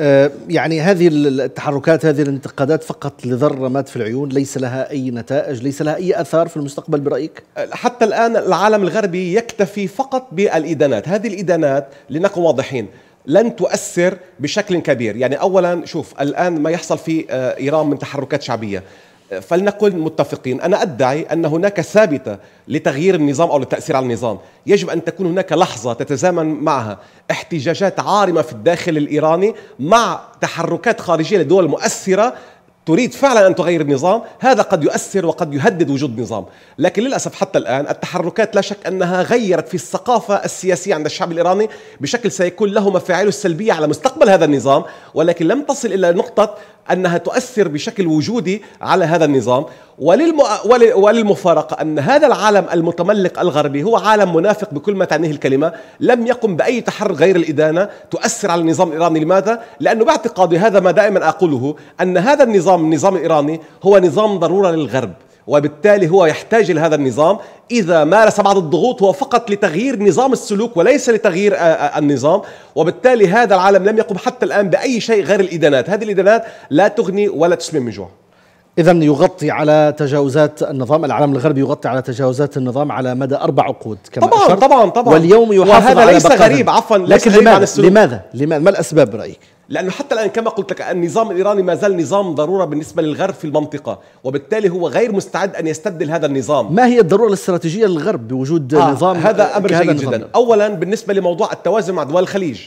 آه، يعني هذه التحركات هذه الانتقادات فقط لذرة مات في العيون ليس لها أي نتائج ليس لها أي أثار في المستقبل برأيك؟ حتى الآن العالم الغربي يكتفي فقط بالإدانات هذه الإدانات لنكن واضحين لن تؤثر بشكل كبير يعني أولا شوف الآن ما يحصل في آه، إيران من تحركات شعبية فلنقل متفقين أنا أدعي أن هناك ثابتة لتغيير النظام أو للتأثير على النظام يجب أن تكون هناك لحظة تتزامن معها احتجاجات عارمة في الداخل الإيراني مع تحركات خارجية لدول مؤثرة تريد فعلا أن تغير النظام هذا قد يؤثر وقد يهدد وجود نظام لكن للأسف حتى الآن التحركات لا شك أنها غيرت في الثقافة السياسية عند الشعب الإيراني بشكل سيكون له مفاعيله السلبية على مستقبل هذا النظام ولكن لم تصل إلى نقطة أنها تؤثر بشكل وجودي على هذا النظام وللم... ول... وللمفارقة أن هذا العالم المتملق الغربي هو عالم منافق بكل ما تعنيه الكلمة لم يقم بأي تحرك غير الإدانة تؤثر على النظام الإيراني لماذا؟ لأنه باعتقادي هذا ما دائما أقوله أن هذا النظام النظام الإيراني هو نظام ضرورة للغرب وبالتالي هو يحتاج لهذا النظام إذا مارس بعض الضغوط هو فقط لتغيير نظام السلوك وليس لتغيير النظام وبالتالي هذا العالم لم يقم حتى الآن بأي شيء غير الإدانات هذه الإدانات لا تغني ولا تسمن من جوع إذا يغطي على تجاوزات النظام، العالم الغربي يغطي على تجاوزات النظام على مدى أربع عقود كما طبعا أشرت طبعا طبعا واليوم يحافظ وهذا على ليس غريب عفوا لكن غريب لماذا, لماذا؟ لماذا؟ ما الأسباب برأيك؟ لانه حتى الان كما قلت لك النظام الايراني ما زال نظام ضروره بالنسبه للغرب في المنطقه وبالتالي هو غير مستعد ان يستبدل هذا النظام ما هي الضروره الاستراتيجيه للغرب بوجود آه نظام هذا امر جيد جدا اولا بالنسبه لموضوع التوازن مع دول الخليج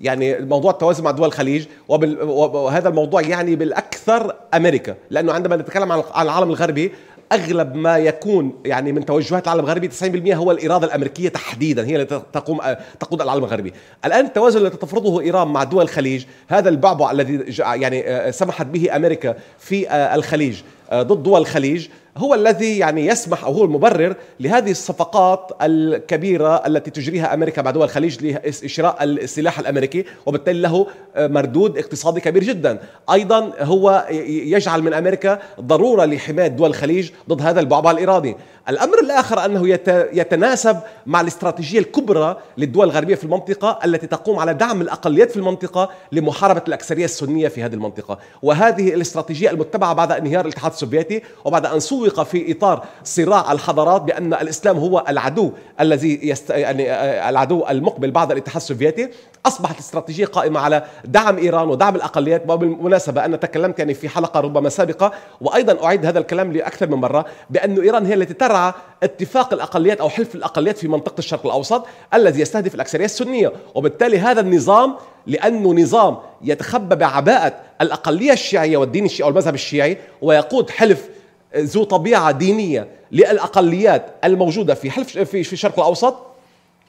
يعني موضوع التوازن مع دول الخليج وهذا الموضوع يعني بالاكثر امريكا لانه عندما نتكلم عن العالم الغربي اغلب ما يكون يعني من توجهات العالم الغربي 90% هو الاراده الامريكيه تحديدا هي التي تقوم تقود العالم الغربي. الان التوازن الذي تفرضه ايران مع دول الخليج هذا البعبع الذي يعني آه، سمحت به امريكا في آه، الخليج آه، ضد دول الخليج هو الذي يعني يسمح او هو المبرر لهذه الصفقات الكبيره التي تجريها امريكا مع دول الخليج لشراء السلاح الامريكي وبالتالي له مردود اقتصادي كبير جدا، ايضا هو يجعل من امريكا ضروره لحمايه دول الخليج ضد هذا البعبع الارادي. الامر الاخر انه يتناسب مع الاستراتيجيه الكبرى للدول الغربيه في المنطقه التي تقوم على دعم الاقليات في المنطقه لمحاربه الاكثريه السنيه في هذه المنطقه، وهذه الاستراتيجيه المتبعه بعد انهيار الاتحاد السوفيتي وبعد أن سوق في إطار صراع الحضارات بأن الإسلام هو العدو الذي يست... يعني آه، العدو المقبل بعد الاتحاد السوفيتي أصبحت الاستراتيجية قائمة على دعم إيران ودعم الأقليات وبالمناسبة أنا تكلمت يعني في حلقة ربما سابقة وأيضا أعيد هذا الكلام لأكثر من مرة بأن إيران هي التي ترعى اتفاق الأقليات أو حلف الأقليات في منطقة الشرق الأوسط الذي يستهدف الأكثرية السنية وبالتالي هذا النظام لأنه نظام يتخبى بعباءة الأقلية الشيعية والدين الشيعي والمذهب الشيعي ويقود حلف ذو طبيعة دينية للأقليات الموجودة في حلف في الشرق الأوسط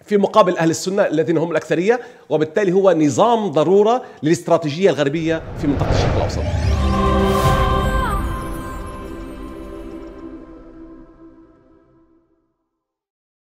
في مقابل أهل السنة الذين هم الأكثرية وبالتالي هو نظام ضرورة للاستراتيجية الغربية في منطقة الشرق الأوسط